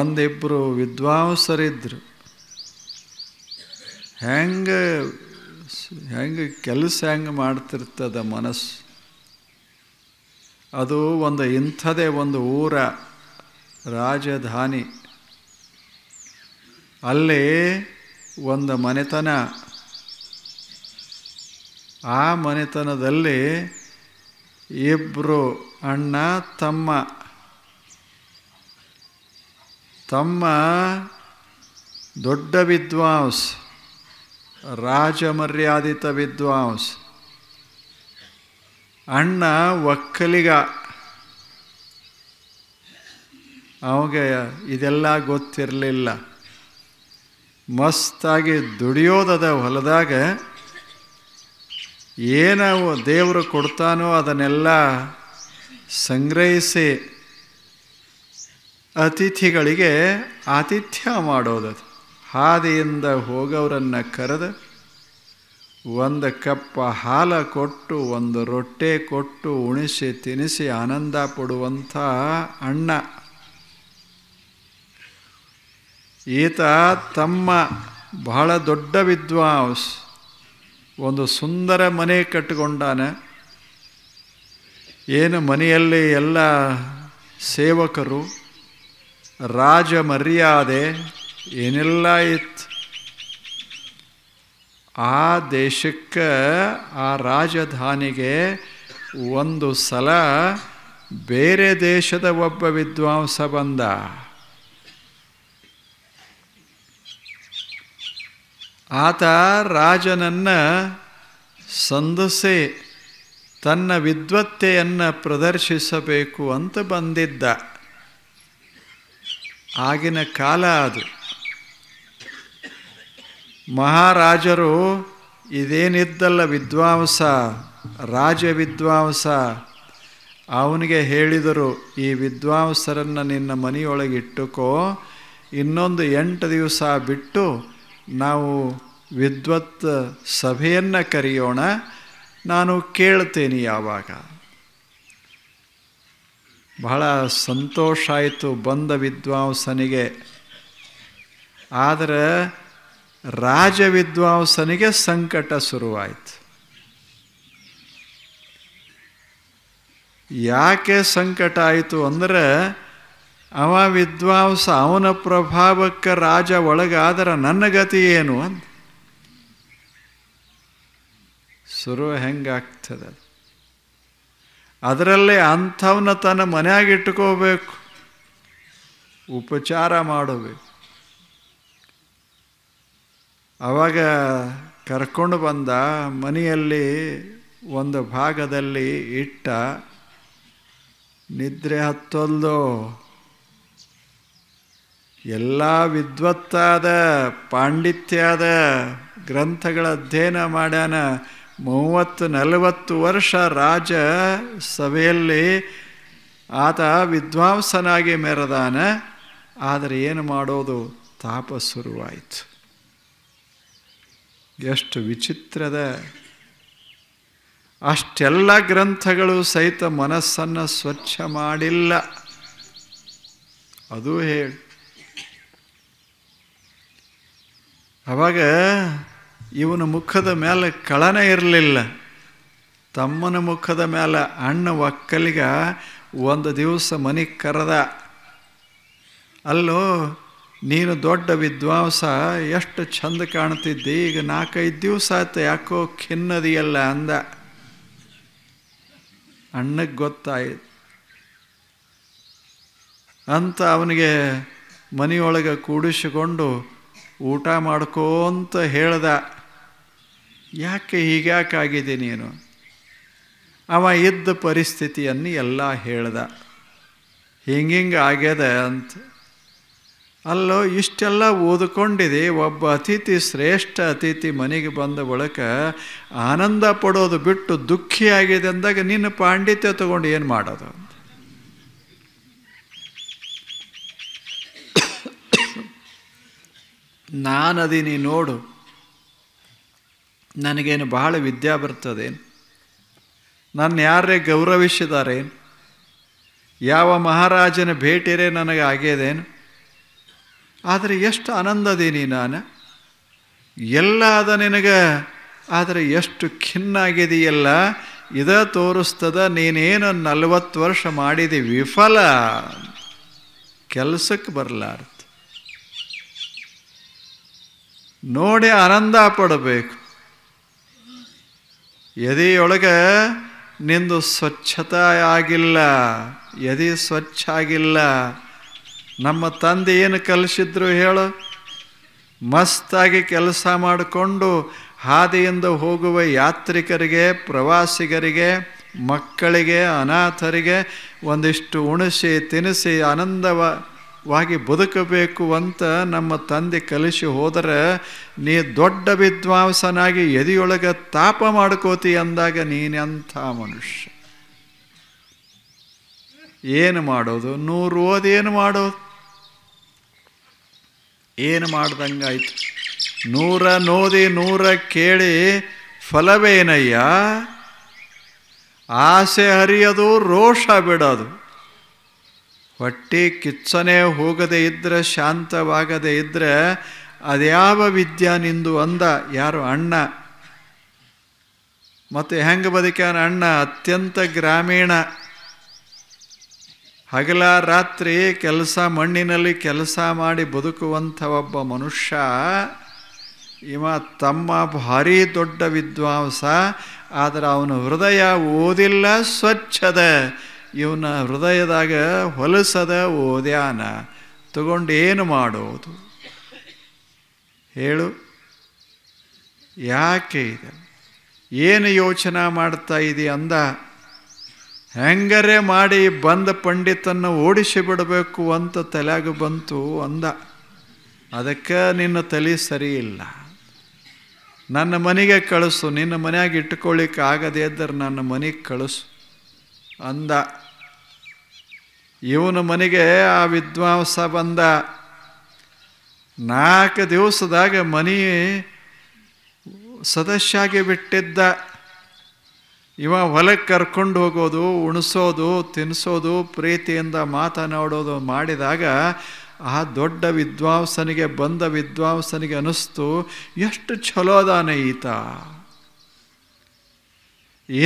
ಒಂದಿಬ್ಬರು ವಿದ್ವಾಂಸರಿದ್ದರು ಹೆಂಗೆ ಹೆಂಗೆ ಕೆಲಸ ಹೆಂಗೆ ಮಾಡ್ತಿರ್ತದ ಮನಸ್ಸು ಅದು ಒಂದು ಇಂಥದೇ ಒಂದು ಊರ ರಾಜಧಾನಿ ಅಲ್ಲಿ ಒಂದು ಮನೆತನ ಆ ಮನೆತನದಲ್ಲಿ ಇಬ್ಬರು ಅಣ್ಣ ತಮ್ಮ ತಮ್ಮ ದೊಡ್ಡ ವಿದ್ವಾಂಸ್ ರಾಜಮರ್ಯಾದಿತ ವಿದ್ವಾಂಸ್ ಅಣ್ಣ ಒಕ್ಕಲಿಗ ಅವಗೆ ಇದೆಲ್ಲ ಗೊತ್ತಿರಲಿಲ್ಲ ಮಸ್ತಾಗಿ ದುಡಿಯೋದದ ಹೊಲದಾಗ ಏನೋ ದೇವರು ಕೊಡ್ತಾನೋ ಅದನ್ನೆಲ್ಲ ಸಂಗ್ರಹಿಸಿ ಅತಿಥಿಗಳಿಗೆ ಆತಿಥ್ಯ ಮಾಡೋದದು ಹಾದಿಯಿಂದ ಹೋಗವರನ್ನು ಕರೆದು ಒಂದು ಕಪ್ಪ ಹಾಲ ಕೊಟ್ಟು ಒಂದು ರೊಟ್ಟೆ ಕೊಟ್ಟು ಉಣಿಸಿ ತಿನಿಸಿ ಆನಂದ ಪಡುವಂಥ ಅಣ್ಣ ಈತ ತಮ್ಮ ಬಹಳ ದೊಡ್ಡ ವಿದ್ವಾಂಸ್ ಒಂದು ಸುಂದರ ಮನೆ ಕಟ್ಟಿಕೊಂಡಾನೆ ಏನು ಮನೆಯಲ್ಲಿ ಎಲ್ಲ ಸೇವಕರು ರಾಜ ಮರ್ಯಾದೆ ಏನೆಲ್ಲ ಇತ್ತು ಆ ದೇಶಕ್ಕೆ ಆ ರಾಜಧಾನಿಗೆ ಒಂದು ಸಲ ಬೇರೆ ದೇಶದ ಒಬ್ಬ ವಿದ್ವಾಂಸ ಬಂದ ಆತ ರಾಜನನ್ನು ಸಂದಸೆ ತನ್ನ ವಿದ್ವತ್ತೆಯನ್ನು ಪ್ರದರ್ಶಿಸಬೇಕು ಅಂತ ಬಂದಿದ್ದ ಆಗಿನ ಕಾಲ ಅದು ಮಹಾರಾಜರು ಇದೇನಿದ್ದಲ್ಲ ವಿದ್ವಾಂಸ ರಾಜ ವಿದ್ವಾಂಸ ಅವನಿಗೆ ಹೇಳಿದರು ಈ ವಿದ್ವಾಂಸರನ್ನು ನಿನ್ನ ಇಟ್ಟುಕೋ ಇನ್ನೊಂದು ಎಂಟು ದಿವಸ ಬಿಟ್ಟು ನಾವು ವಿದ್ವತ್ ಸಭೆಯನ್ನು ಕರೆಯೋಣ ನಾನು ಕೇಳ್ತೇನೆ ಯಾವಾಗ ಬಹಳ ಸಂತೋಷ ಆಯಿತು ಬಂದ ವಿದ್ವಾಂಸನಿಗೆ ಆದರೆ ರಾಜ ವಿದ್ವಾಂಸನಿಗೆ ಸಂಕಟ ಶುರುವಾಯಿತು ಯಾಕೆ ಸಂಕಟ ಆಯಿತು ಅಂದರೆ ಅವ ವಿದ್ವಾಂಸ ಅವನ ಪ್ರಭಾವಕ್ಕೆ ರಾಜ ಒಳಗಾದರೆ ನನ್ನ ಗತಿ ಏನು ಅಂತ ಶುರು ಹೆಂಗಾಗ್ತದೆ ಅದರಲ್ಲೇ ಅಂಥವನ್ನ ತನ್ನ ಮನೆಯಾಗಿಟ್ಟುಕೋಬೇಕು ಉಪಚಾರ ಮಾಡಬೇಕು ಆವಾಗ ಕರ್ಕೊಂಡು ಬಂದ ಮನೆಯಲ್ಲಿ ಒಂದು ಭಾಗದಲ್ಲಿ ಇಟ್ಟ ನಿದ್ರೆ ಹತ್ತೊಲ್ದು ಎಲ್ಲ ವಿದ್ವತ್ತಾದ ಪಾಂಡಿತ್ಯದ ಗ್ರಂಥಗಳ ಅಧ್ಯಯನ ಮಾಡ್ಯಾನ ಮೂವತ್ತು ನಲವತ್ತು ವರ್ಷ ರಾಜ ಸಭೆಯಲ್ಲಿ ಆತ ವಿದ್ವಾಂಸನಾಗಿ ಮೆರೆದಾನ ಆದರೆ ಏನು ಮಾಡೋದು ತಾಪ ಶುರುವಾಯಿತು ಎಷ್ಟು ವಿಚಿತ್ರದ ಅಷ್ಟೆಲ್ಲ ಗ್ರಂಥಗಳು ಸಹಿತ ಮನಸ್ಸನ್ನು ಸ್ವಚ್ಛ ಮಾಡಿಲ್ಲ ಅದು ಹೇಳಿ ಅವಾಗ ಇವನ ಮುಖದ ಮೇಲೆ ಕಳನ ಇರಲಿಲ್ಲ ತಮ್ಮನ ಮುಖದ ಮೇಲೆ ಅಣ್ಣ ಒಕ್ಕಲಿಗ ಒಂದು ದಿವಸ ಮನೆಗೆ ಕರೆದ ಅಲ್ಲೋ ನೀನು ದೊಡ್ಡ ವಿದ್ವಾಂಸ ಎಷ್ಟು ಚಂದ ಕಾಣ್ತಿದ್ದಿ ಈಗ ನಾಲ್ಕೈದು ದಿವಸ ಆಯ್ತು ಯಾಕೋ ಖಿನ್ನದಿಯಲ್ಲ ಅಂದ ಅಣ್ಣಗೆ ಗೊತ್ತಾಯಿತು ಅಂತ ಅವನಿಗೆ ಮನೆಯೊಳಗೆ ಕೂಡಿಸಿಕೊಂಡು ಊಟ ಅಂತ ಹೇಳ್ದ ಯಾಕೆ ಹೀಗ್ಯಾಕೆ ಆಗಿದೆ ನೀನು ಅವ ಇದ್ದ ಪರಿಸ್ಥಿತಿಯನ್ನು ಎಲ್ಲ ಹೇಳ್ದ ಹಿಂಗೆ ಆಗ್ಯದ ಅಂತ ಅಲ್ಲೋ ಇಷ್ಟೆಲ್ಲ ಓದ್ಕೊಂಡಿದೆ ಒಬ್ಬ ಅತಿಥಿ ಶ್ರೇಷ್ಠ ಅತಿಥಿ ಮನೆಗೆ ಬಂದ ಬಳಿಕ ಆನಂದ ಪಡೋದು ಬಿಟ್ಟು ದುಃಖಿಯಾಗಿದೆ ಅಂದಾಗ ನಿನ್ನ ಪಾಂಡಿತ್ಯ ತಗೊಂಡು ಏನು ಮಾಡೋದು ಅಂತ ಅದಿನಿ ನೋಡು ನನಗೇನು ಬಹಳ ವಿದ್ಯೆ ಬರ್ತದೆ ನನ್ನ ಯಾರೇ ಗೌರವಿಸಿದ್ದಾರೆ ಯಾವ ಮಹಾರಾಜನ ಭೇಟಿರೇ ನನಗೆ ಆಗ್ಯದೇನು ಆದರೆ ಎಷ್ಟು ಆನಂದದೀನಿ ನಾನು ಎಲ್ಲ ಅದ ನಿನಗೆ ಆದರೆ ಎಷ್ಟು ಖಿನ್ನಾಗಿದೆಯಲ್ಲ ಇದ ತೋರಿಸ್ತದ ನೀನೇನು ನಲವತ್ತು ವರ್ಷ ಮಾಡಿದೆ ವಿಫಲ ಕೆಲಸಕ್ಕೆ ಬರಲಾರ್ದು ನೋಡಿ ಆನಂದ ಪಡಬೇಕು ಎದೆಯೊಳಗೆ ನಿಂದು ಸ್ವಚ್ಛತೆ ಆಗಿಲ್ಲ ಎದೆ ಸ್ವಚ್ಛ ಆಗಿಲ್ಲ ನಮ್ಮ ತಂದೆ ಏನು ಕಲಿಸಿದ್ರು ಹೇಳು ಮಸ್ತಾಗಿ ಕೆಲಸ ಮಾಡಿಕೊಂಡು ಹಾದಿಯಿಂದ ಹೋಗುವ ಯಾತ್ರಿಕರಿಗೆ ಪ್ರವಾಸಿಗರಿಗೆ ಮಕ್ಕಳಿಗೆ ಅನಾಥರಿಗೆ ಒಂದಿಷ್ಟು ಉಣಿಸಿ ತಿನಿಸಿ ಆನಂದವ ವಾಗಿ ಬದುಕಬೇಕು ಅಂತ ನಮ್ಮ ತಂದೆ ಕಲಿಸಿ ಹೋದರೆ ನೀ ದೊಡ್ಡ ವಿದ್ವಾಂಸನಾಗಿ ಎದೆಯೊಳಗೆ ತಾಪ ಮಾಡ್ಕೋತಿ ಅಂದಾಗ ನೀನೆಂಥ ಮನುಷ್ಯ ಏನು ಮಾಡೋದು ನೂರು ಓದೇನು ಮಾಡೋದು ಏನು ಮಾಡ್ದಂಗಾಯ್ತು ನೂರ ನೋದಿ ನೂರ ಕೇಳಿ ಫಲವೇನಯ್ಯ ಆಸೆ ಹರಿಯೋದು ರೋಷ ಬಿಡೋದು ಪಟ್ಟಿ ಕಿಚ್ಚನೆ ಹೋಗದೇ ಇದ್ದರೆ ಶಾಂತವಾಗದೇ ಇದ್ದರೆ ಅದ್ಯಾವ ವಿದ್ಯಾ ನಿಂದು ಅಂದ ಯಾರು ಅಣ್ಣ ಮತ್ತು ಹೆಂಗೆ ಬದುಕ್ಯಾನ ಅಣ್ಣ ಅತ್ಯಂತ ಗ್ರಾಮೀಣ ಹಗಲ ರಾತ್ರಿ ಕೆಲಸ ಮಣ್ಣಿನಲ್ಲಿ ಕೆಲಸ ಮಾಡಿ ಬದುಕುವಂಥ ಒಬ್ಬ ಮನುಷ್ಯ ಇವ ತಮ್ಮ ಭಾರಿ ದೊಡ್ಡ ವಿದ್ವಾಂಸ ಆದರೆ ಅವನ ಹೃದಯ ಓದಿಲ್ಲ ಸ್ವಚ್ಛದ ಇವನ ಹೃದಯದಾಗ ಹೊಲಸದ ಓದ್ಯಾನ ತಗೊಂಡೇನು ಮಾಡೋದು ಹೇಳು ಯಾಕೆ ಇದೆ ಏನು ಯೋಚನೆ ಮಾಡ್ತಾ ಇದೆ ಅಂದ ಹೆಂಗರೆ ಮಾಡಿ ಬಂದ ಪಂಡಿತನ್ನು ಓಡಿಸಿ ಬಿಡಬೇಕು ಅಂತ ತಲೆಯಾಗ ಬಂತು ಅಂದ ಅದಕ್ಕೆ ನಿನ್ನ ತಲೆ ಸರಿ ಇಲ್ಲ ನನ್ನ ಮನೆಗೆ ಕಳಿಸು ನಿನ್ನ ಮನೆಯಾಗಿ ಇಟ್ಕೊಳ್ಳಿಕ್ಕೆ ಆಗದೇ ಇದ್ದರೆ ನನ್ನ ಮನೆಗೆ ಕಳಿಸು ಅಂದ ಇವನ ಮನೆಗೆ ಆ ವಿದ್ವಾಂಸ ಬಂದ ನಾಲ್ಕು ದಿವಸದಾಗ ಮನೆ ಸದಸ್ಯಾಗಿ ಬಿಟ್ಟಿದ್ದ ಇವ ಹೊಲಕ್ಕೆ ಕರ್ಕೊಂಡು ಹೋಗೋದು ಉಣಿಸೋದು ತಿನ್ನಿಸೋದು ಪ್ರೀತಿಯಿಂದ ಮಾತನಾಡೋದು ಮಾಡಿದಾಗ ಆ ದೊಡ್ಡ ವಿದ್ವಾಂಸನಿಗೆ ಬಂದ ವಿದ್ವಾಂಸನಿಗೆ ಅನ್ನಿಸ್ತು ಎಷ್ಟು ಛಲೋದಾನ ಈತ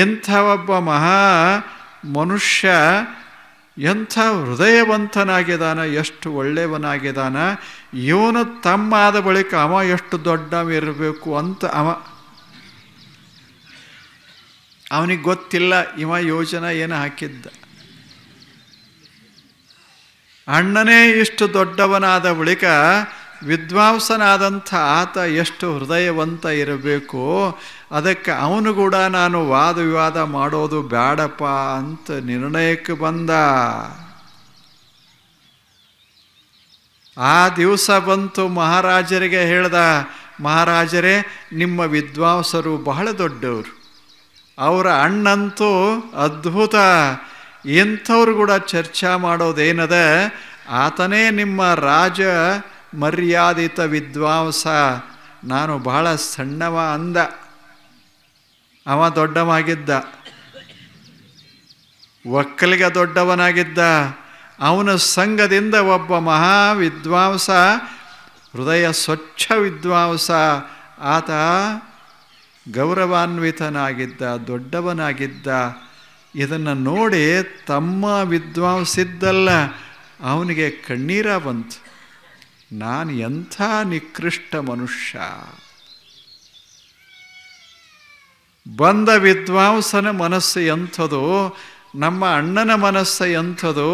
ಇಂಥ ಒಬ್ಬ ಮಹಾ ಮನುಷ್ಯ ಎಂಥ ಹೃದಯವಂತನಾಗಿದ್ದಾನ ಎಷ್ಟು ಒಳ್ಳೆಯವನಾಗಿದ್ದಾನ ಇವನು ತಮ್ಮ ಆದ ಬಳಿಕ ಅವ ಎಷ್ಟು ದೊಡ್ಡವಿರಬೇಕು ಅಂತ ಅವ ಅವನಿಗೆ ಗೊತ್ತಿಲ್ಲ ಇವ ಯೋಜನೆ ಏನು ಹಾಕಿದ್ದ ಅಣ್ಣನೇ ಇಷ್ಟು ದೊಡ್ಡವನಾದ ಬಳಿಕ ವಿದ್ವಾಂಸನಾದಂಥ ಆತ ಎಷ್ಟು ಹೃದಯವಂತ ಇರಬೇಕು ಅದಕ್ಕೆ ಅವನು ಕೂಡ ನಾನು ವಾದ ವಿವಾದ ಮಾಡೋದು ಬೇಡಪ್ಪ ಅಂತ ನಿರ್ಣಯಕ್ಕೆ ಬಂದ ಆ ದಿವಸ ಬಂತು ಮಹಾರಾಜರಿಗೆ ಹೇಳ್ದ ಮಹಾರಾಜರೇ ನಿಮ್ಮ ವಿದ್ವಾಂಸರು ಬಹಳ ದೊಡ್ಡವರು ಅವರ ಅಣ್ಣಂತೂ ಅದ್ಭುತ ಎಂಥವ್ರು ಕೂಡ ಚರ್ಚಾ ಮಾಡೋದೇನದ ಆತನೇ ನಿಮ್ಮ ರಾಜ ಮರ್ಯಾದಿತ ವಿದ್ವಾಂಸ ನಾನು ಬಹಳ ಸಣ್ಣವ ಅಂದ ಅವ ದೊಡ್ಡವಾಗಿದ್ದ ಒಕ್ಕಲಿಗ ದೊಡ್ಡವನಾಗಿದ್ದ ಅವನ ಸಂಘದಿಂದ ಒಬ್ಬ ಮಹಾ ವಿದ್ವಾಂಸ ಹೃದಯ ಸ್ವಚ್ಛ ವಿದ್ವಾಂಸ ಆತ ಗೌರವಾನ್ವಿತನಾಗಿದ್ದ ದೊಡ್ಡವನಾಗಿದ್ದ ಇದನ್ನು ನೋಡಿ ತಮ್ಮ ವಿದ್ವಾಂಸಿದ್ದಲ್ಲ ಅವನಿಗೆ ಕಣ್ಣೀರ ಬಂತು ನಾನು ಎಂಥ ನಿಕೃಷ್ಟ ಮನುಷ್ಯ ಬಂದ ವಿದ್ವಾಂಸನ ಮನಸ್ಸು ಎಂಥದು ನಮ್ಮ ಅಣ್ಣನ ಮನಸ್ಸು ಎಂಥದು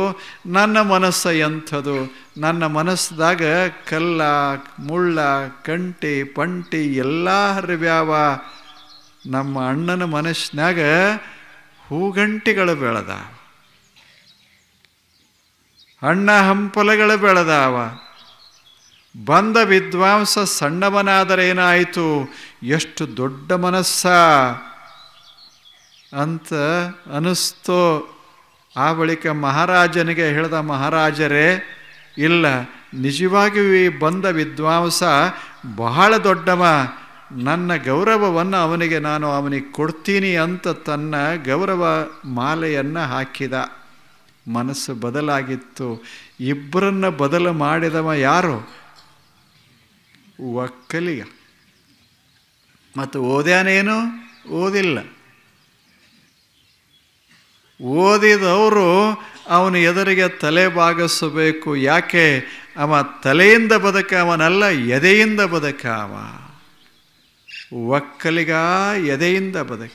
ನನ್ನ ಮನಸ್ಸು ಎಂಥದು ನನ್ನ ಮನಸ್ಸದಾಗ ಕಲ್ಲ ಮುಳ್ಳ ಕಂಟಿ ಪಂಟಿ ಎಲ್ಲ ಹರಿವ್ಯಾವ ನಮ್ಮ ಅಣ್ಣನ ಮನಸ್ಸಿನಾಗ ಹೂಗಂಟಿಗಳು ಬೆಳೆದಾವ ಅಣ್ಣ ಹಂಪಲಗಳು ಬೆಳೆದಾವ ಬಂದ ವಿದ್ವಾಂಸ ಏನಾಯಿತು ಎಷ್ಟು ದೊಡ್ಡ ಮನಸ್ಸ ಅಂತ ಅನಿಸ್ತೋ ಆ ಬಳಿಕ ಮಹಾರಾಜನಿಗೆ ಹೇಳಿದ ಮಹಾರಾಜರೇ ಇಲ್ಲ ನಿಜವಾಗಿಯೂ ಈ ಬಂದ ವಿದ್ವಾಂಸ ಬಹಳ ದೊಡ್ಡವ ನನ್ನ ಗೌರವವನ್ನು ಅವನಿಗೆ ನಾನು ಅವನಿಗೆ ಕೊಡ್ತೀನಿ ಅಂತ ತನ್ನ ಗೌರವ ಮಾಲೆಯನ್ನು ಹಾಕಿದ ಮನಸ್ಸು ಬದಲಾಗಿತ್ತು ಇಬ್ಬರನ್ನು ಬದಲು ಮಾಡಿದವ ಯಾರು ಒಕ್ಕಲಿಗ ಮತ್ತು ಓದ್ಯಾನೇನು ಓದಿಲ್ಲ ಓದಿದವರು ಅವನು ಎದುರಿಗೆ ತಲೆ ಬಾಗಿಸಬೇಕು ಯಾಕೆ ಅವ ತಲೆಯಿಂದ ಅವನಲ್ಲ ಎದೆಯಿಂದ ಬದುಕಾವ ಒಕ್ಕಲಿಗ ಎದೆಯಿಂದ ಬದುಕ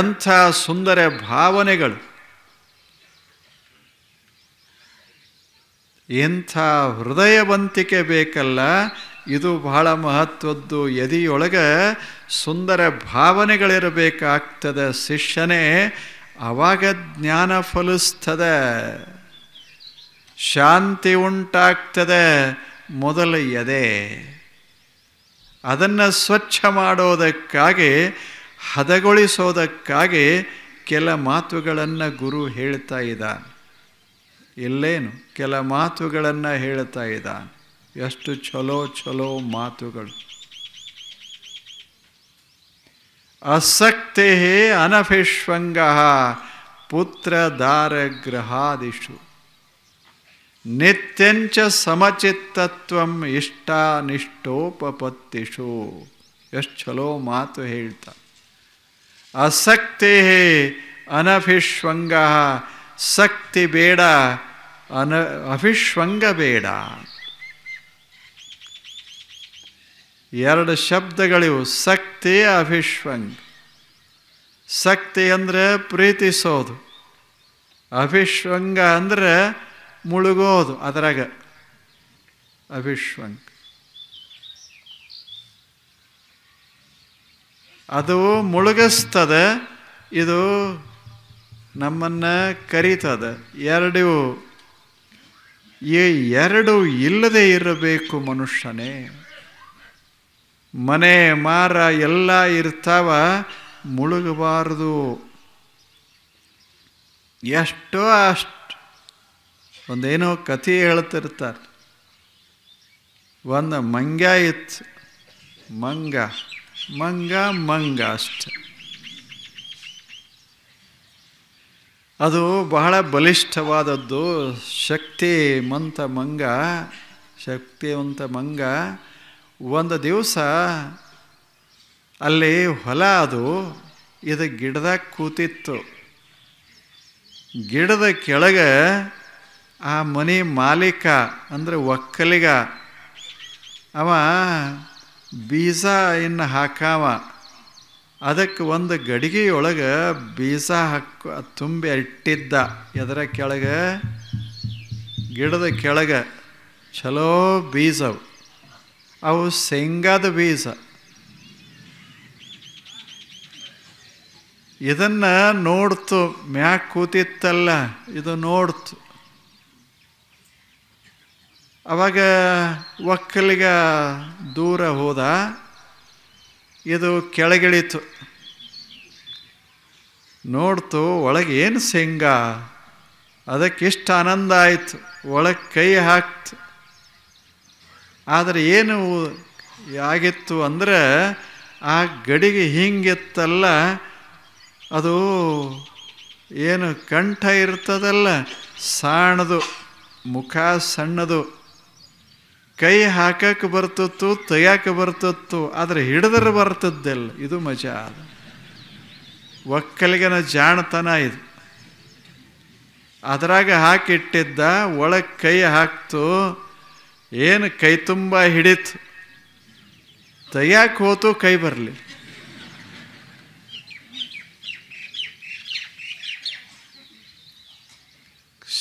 ಎಂಥ ಸುಂದರ ಭಾವನೆಗಳು ಇಂಥ ಹೃದಯವಂತಿಕೆ ಬೇಕಲ್ಲ ಇದು ಬಹಳ ಮಹತ್ವದ್ದು ಎದೆಯೊಳಗೆ ಸುಂದರ ಭಾವನೆಗಳಿರಬೇಕಾಗ್ತದೆ ಶಿಷ್ಯನೇ ಅವಾಗ ಜ್ಞಾನ ಫಲಿಸ್ತದೆ ಶಾಂತಿ ಉಂಟಾಗ್ತದೆ ಮೊದಲ ಎದೆ ಅದನ್ನು ಸ್ವಚ್ಛ ಮಾಡೋದಕ್ಕಾಗಿ ಹದಗೊಳಿಸೋದಕ್ಕಾಗಿ ಕೆಲ ಮಾತುಗಳನ್ನು ಗುರು ಹೇಳ್ತಾ ಇದ್ದಾನೆ ಇಲ್ಲೇನು ಕೇಳ ಮಾತುಗಳನ್ನು ಹೇಳುತ್ತಾ ಇದ್ದ ಎಷ್ಟು ಚಲೋ ಚಲೋ ಮಾತುಗಳು ಅಸಕ್ತೇಹ ಅನಭಿಶ್ವಂಗಃ ಪುತ್ರದಾರ ಗ್ರಹಾದಿಶು nettement samachet tattvam ishta nishtopapatishu ಎಷ್ಟು ಚಲೋ ಮಾತು ಹೇಳ್ತಾ ಅಸಕ್ತೇಹ ಅನಭಿಶ್ವಂಗಃ ಶಕ್ತಿ ಬೇಡ ಅನ ಅಭಿಷ್ವಂಗ ಬೇಡ ಎರಡು ಶಬ್ದಗಳಿವು ಸಕ್ತಿ ಅಭಿಷ್ವಂಗ್ ಸಕ್ತಿ ಅಂದರೆ ಪ್ರೀತಿಸೋದು ಅಭಿಷ್ವಂಗ ಅಂದರೆ ಮುಳುಗೋದು ಅದರಾಗ ಅಭಿಶ್ವಂಗ್ ಅದು ಮುಳುಗಿಸ್ತದೆ ಇದು ನಮ್ಮನ್ನು ಕರೀತದೆ ಎರಡೂ ಈ ಎರಡು ಇಲ್ಲದೆ ಇರಬೇಕು ಮನುಷ್ಯನೇ ಮನೆ ಮಾರ ಎಲ್ಲ ಇರ್ತಾವ ಮುಳುಗಬಾರದು ಎಷ್ಟೋ ಅಷ್ಟು ಒಂದೇನೋ ಕಥೆ ಹೇಳ್ತಿರ್ತಾರೆ ಒಂದು ಮಂಗ ಇತ್ತು ಮಂಗ ಮಂಗ ಮಂಗ ಅಷ್ಟೇ ಅದು ಬಹಳ ಬಲಿಷ್ಠವಾದದ್ದು ಶಕ್ತಿ ಮಂತ ಮಂಗ ಶಕ್ತಿವಂತ ಮಂಗ ಒಂದು ದಿವಸ ಅಲ್ಲಿ ಹೊಲ ಅದು ಇದು ಗಿಡದಾಗ ಕೂತಿತ್ತು ಗಿಡದ ಕೆಳಗೆ ಆ ಮನೆ ಮಾಲೀಕ ಅಂದರೆ ಒಕ್ಕಲಿಗ ಅವ ಬೀಜ ಇನ್ನು ಹಾಕಾವ ಅದಕ್ಕೆ ಒಂದು ಗಡಿಗೆಯೊಳಗೆ ಬೀಸ ಹಾಕು ತುಂಬಿ ಇಟ್ಟಿದ್ದ ಎದರ ಕೆಳಗೆ ಗಿಡದ ಕೆಳಗೆ ಚಲೋ ಬೀಜವು ಅವು ಶೇಂಗಾದ ಬೀಜ ಇದನ್ನು ನೋಡ್ತು ಮ್ಯಾಕ್ ಕೂತಿತ್ತಲ್ಲ ಇದು ನೋಡ್ತು ಅವಾಗ ಒಕ್ಕಲಿಗ ದೂರ ಹೋದ ಇದು ಕೆಳಗಿಳಿತು ನೋಡ್ತು ಒಳಗೆ ಏನು ಶೇಂಗ ಅದಕ್ಕೆ ಇಷ್ಟು ಆನಂದ ಆಯಿತು ಒಳಗೆ ಕೈ ಹಾಕ್ತು ಆದರೆ ಏನು ಆಗಿತ್ತು ಅಂದರೆ ಆ ಗಡಿಗೆ ಹಿಂಗಿತ್ತಲ್ಲ ಅದು ಏನು ಕಂಠ ಇರ್ತದಲ್ಲ ಸಾಣದು ಮುಖ ಸಣ್ಣದು ಕೈ ಹಾಕಕ್ಕೆ ಬರ್ತತ್ತು ತೆಗ್ಯಾಕೆ ಬರ್ತತ್ತು ಆದರೆ ಹಿಡಿದ್ರೆ ಬರ್ತದ್ದೆಲ್ಲ ಇದು ಮಜಾ ಅದು ಒಕ್ಕಲಿಗನ ಜಾಣತನ ಇದು ಅದರಾಗ ಹಾಕಿಟ್ಟಿದ್ದ ಒಳಗೆ ಕೈ ಹಾಕ್ತು ಏನು ಕೈ ತುಂಬ ಹಿಡಿತು ತೆಗ್ಯಾಕೆ ಹೋತು ಕೈ ಬರಲಿ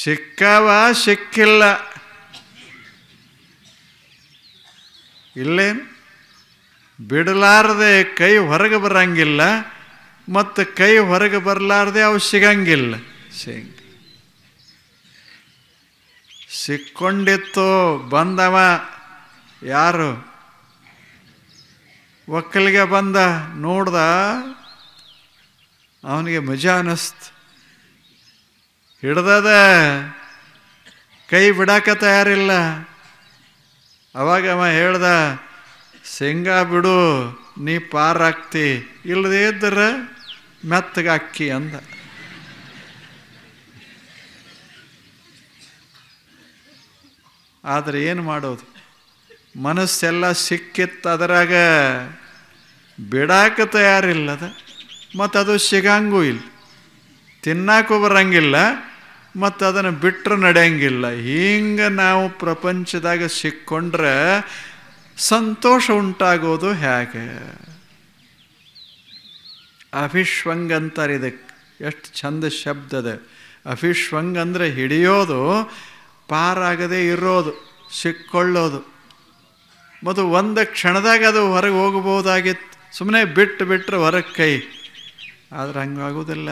ಸಿಕ್ಕವ ಸಿಕ್ಕಿಲ್ಲ ಇಲ್ಲೇನು ಬಿಡಲಾರದೆ ಕೈ ಹೊರಗೆ ಬರಂಗಿಲ್ಲ ಮತ್ತು ಕೈ ಹೊರಗೆ ಬರಲಾರದೆ ಅವು ಸಿಗಂಗಿಲ್ಲ ಸಿಕ್ಕೊಂಡಿತ್ತು ಬಂದವ ಯಾರು ಒಕ್ಕಲಿಗೆ ಬಂದ ನೋಡ್ದ ಅವನಿಗೆ ಮಜಾ ಅನ್ನಿಸ್ತು ಹಿಡ್ದದ ಕೈ ಬಿಡಾಕ ತಯಾರಿಲ್ಲ ಅವಾಗ ಅವ ಹೇಳ್ದ ಶೇಂಗ ಬಿಡು ನೀ ಪಾರಾಕ್ತಿ ಇಲ್ಲದೇ ಇದ್ದರೆ ಮೆತ್ತಗೆ ಅಕ್ಕಿ ಅಂದ ಆದರೆ ಏನು ಮಾಡೋದು ಮನಸ್ಸೆಲ್ಲ ಸಿಕ್ಕಿತ್ತು ಅದರಾಗ ಬಿಡಾಕ ತಯಾರಿಲ್ಲದ ಮತ್ತು ಅದು ಸಿಗಂಗೂ ಇಲ್ಲ ತಿನ್ನಕ್ಕೂ ಬರಂಗಿಲ್ಲ ಮತ್ತು ಅದನ್ನು ಬಿಟ್ಟರೆ ನಡೆಯಂಗಿಲ್ಲ ಹಿಂಗೆ ನಾವು ಪ್ರಪಂಚದಾಗ ಸಿಕ್ಕೊಂಡ್ರೆ ಸಂತೋಷ ಉಂಟಾಗೋದು ಹೇಗೆ ಅಭಿಶ್ವಂಗ್ ಅಂತಾರೆ ಇದಕ್ಕೆ ಎಷ್ಟು ಚಂದ ಶಬ್ದದ ಅಭಿಶ್ವಂಗ್ ಅಂದರೆ ಹಿಡಿಯೋದು ಪಾರಾಗದೇ ಇರೋದು ಸಿಕ್ಕೊಳ್ಳೋದು ಮತ್ತು ಒಂದು ಕ್ಷಣದಾಗ ಅದು ಹೊರಗೆ ಹೋಗಬಹುದಾಗಿತ್ತು ಸುಮ್ಮನೆ ಬಿಟ್ಟು ಬಿಟ್ಟರೆ ಹೊರಗೆ ಕೈ ಆದರೆ ಹಂಗಾಗೋದಿಲ್ಲ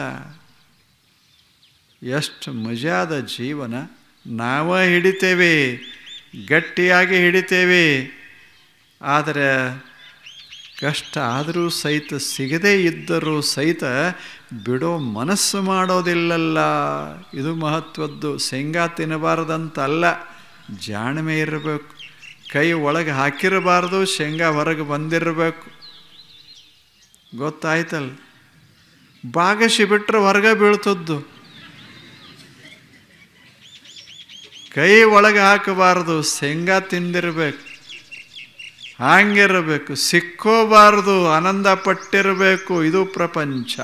ಎಷ್ಟು ಮಜಾದ ಜೀವನ ನಾವೇ ಹಿಡಿತೇವೆ ಗಟ್ಟಿಯಾಗಿ ಹಿಡಿತೇವೆ ಆದರೆ ಕಷ್ಟ ಆದರೂ ಸಹಿತ ಸಿಗದೇ ಇದ್ದರೂ ಸಹಿತ ಬಿಡೋ ಮನಸ್ಸು ಮಾಡೋದಿಲ್ಲಲ್ಲ ಇದು ಮಹತ್ವದ್ದು ಶೇಂಗಾ ತಿನ್ನಬಾರ್ದಂತಲ್ಲ ಜಾಣ್ಮೆ ಇರಬೇಕು ಕೈ ಒಳಗೆ ಹಾಕಿರಬಾರ್ದು ಶೇಂಗಾ ಹೊರಗೆ ಬಂದಿರಬೇಕು ಗೊತ್ತಾಯ್ತಲ್ಲ ಭಾಗಶಿ ಬಿಟ್ಟರೆ ಹೊರಗೆ ಬೀಳ್ತದ್ದು ಕೈ ಒಳಗೆ ಹಾಕಬಾರ್ದು ಶೇಂಗ ತಿಂದಿರಬೇಕು ಹಾಂಗಿರಬೇಕು ಸಿಕ್ಕೋಬಾರ್ದು ಆನಂದ ಪಟ್ಟಿರಬೇಕು ಇದು ಪ್ರಪಂಚ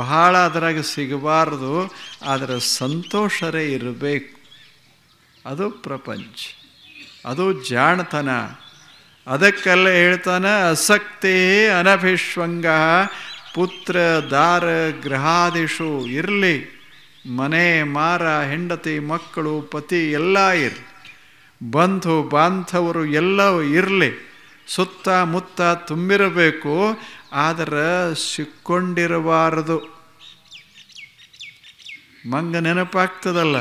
ಬಹಳ ಅದರಾಗ ಸಿಗಬಾರ್ದು ಆದರೆ ಸಂತೋಷರೇ ಇರಬೇಕು ಅದು ಪ್ರಪಂಚ ಅದು ಜಾಣತನ ಅದಕ್ಕೆಲ್ಲ ಹೇಳ್ತಾನೆ ಆಸಕ್ತಿ ಅನಭಿಷ್ವಂಗ ಪುತ್ರ ದಾರ ಗೃಹಾದಿಶು ಇರಲಿ ಮನೆ ಮಾರ ಹೆಂಡತಿ ಮಕ್ಕಳು ಪತಿ ಎಲ್ಲ ಇರಲಿ ಬಂಧು ಬಾಂಧವರು ಎಲ್ಲವೂ ಇರಲಿ ಸುತ್ತ ಮುತ್ತ ತುಂಬಿರಬೇಕು ಆದರೆ ಸಿಕ್ಕೊಂಡಿರಬಾರದು ಮಂಗ ನೆನಪಾಗ್ತದಲ್ಲ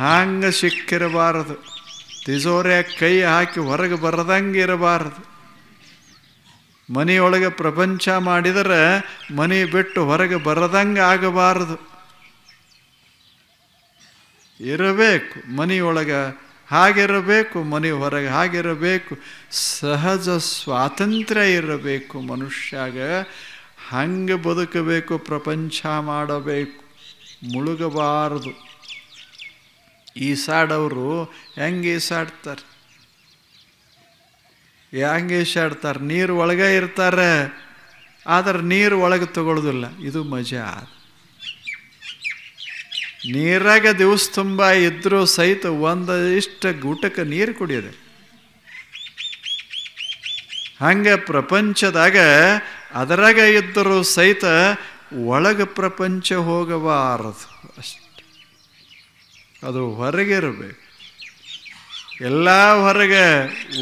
ಹಾಂಗೆ ಸಿಕ್ಕಿರಬಾರದು ತಿಜೋರೆ ಕೈ ಹಾಕಿ ಹೊರಗೆ ಬರದಂಗೆ ಇರಬಾರದು ಮನೆಯೊಳಗೆ ಪ್ರಪಂಚ ಮಾಡಿದರೆ ಮನೆ ಬಿಟ್ಟು ಹೊರಗೆ ಬರದಂಗೆ ಆಗಬಾರದು ಇರಬೇಕು ಮನೆಯೊಳಗೆ ಹಾಗಿರಬೇಕು ಮನೆ ಹೊರಗೆ ಹಾಗಿರಬೇಕು ಸಹಜ ಸ್ವಾತಂತ್ರ್ಯ ಇರಬೇಕು ಮನುಷ್ಯಾಗ ಹಂಗೆ ಬದುಕಬೇಕು ಪ್ರಪಂಚ ಮಾಡಬೇಕು ಮುಳುಗಬಾರದು ಈಸಾಡವರು ಹೆಂಗೆ ಈಸಾಡ್ತಾರೆ ಹೆಂಗೆ ಈಸಾಡ್ತಾರೆ ನೀರು ಒಳಗೆ ಇರ್ತಾರೆ ಆದರೆ ನೀರು ಒಳಗೆ ತಗೊಳ್ಳೋದಿಲ್ಲ ಇದು ಮಜಾ ಅದು ನೀರಾಗ ದಿವಸ ತುಂಬ ಇದ್ದರೂ ಸಹಿತ ಒಂದಿಷ್ಟು ಗೂಟಕ್ಕೆ ನೀರು ಕುಡಿಯೋದೆ ಹಂಗೆ ಪ್ರಪಂಚದಾಗ ಅದರಾಗ ಇದ್ದರೂ ಸಹಿತ ಒಳಗೆ ಪ್ರಪಂಚ ಹೋಗಬಾರದು ಅಷ್ಟೆ ಅದು ಹೊರಗಿರಬೇಕು ಎಲ್ಲ ಹೊರಗೆ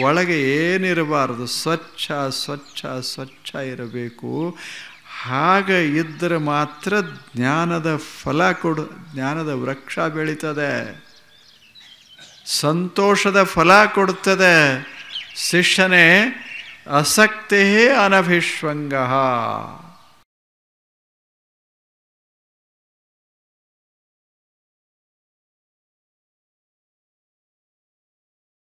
ಒಳಗೆ ಏನಿರಬಾರದು ಸ್ವಚ್ಛ ಸ್ವಚ್ಛ ಸ್ವಚ್ಛ ಇರಬೇಕು ಹಾಗೆ ಇದ್ದರೆ ಮಾತ್ರ ಜ್ಞಾನದ ಫಲ ಕೊಡು ಜ್ಞಾನದ ವೃಕ್ಷ ಬೆಳೀತದೆ ಸಂತೋಷದ ಫಲ ಕೊಡ್ತದೆ ಶಿಷ್ಯನೇ ಆಸಕ್ತಿ ಅನಭಿಷ್ವಂಗ